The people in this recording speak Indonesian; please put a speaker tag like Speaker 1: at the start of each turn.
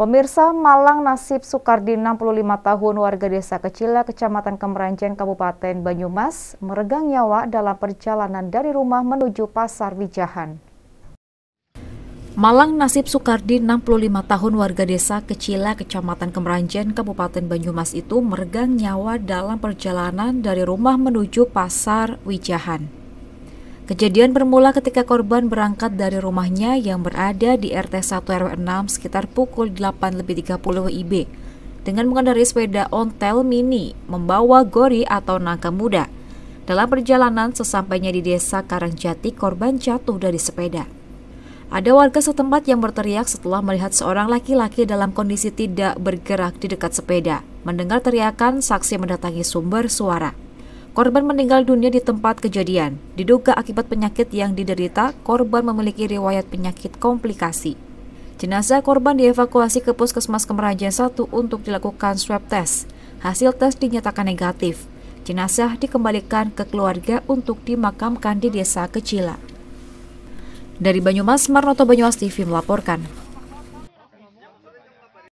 Speaker 1: Pemirsa Malang Nasib Soekardi 65 tahun warga desa Kecila, Kecamatan Kemeranjen, Kabupaten Banyumas, meregang nyawa dalam perjalanan dari rumah menuju Pasar Wijahan. Malang Nasib Soekardi 65 tahun warga desa Kecila, Kecamatan Kemeranjen, Kabupaten Banyumas itu meregang nyawa dalam perjalanan dari rumah menuju Pasar Wijahan. Kejadian bermula ketika korban berangkat dari rumahnya yang berada di RT 1 RW 6 sekitar pukul 8.30 WIB dengan mengendarai sepeda ontel mini membawa gori atau nangka muda. Dalam perjalanan sesampainya di desa Karangjati, korban jatuh dari sepeda. Ada warga setempat yang berteriak setelah melihat seorang laki-laki dalam kondisi tidak bergerak di dekat sepeda. Mendengar teriakan, saksi mendatangi sumber suara. Korban meninggal dunia di tempat kejadian. Diduga akibat penyakit yang diderita, korban memiliki riwayat penyakit komplikasi. Jenazah korban dievakuasi ke Puskesmas Kemerajaan 1 untuk dilakukan swab test. Hasil tes dinyatakan negatif. Jenazah dikembalikan ke keluarga untuk dimakamkan di desa Kecila. Dari Banyumas, Marnoto Banyumas TV melaporkan.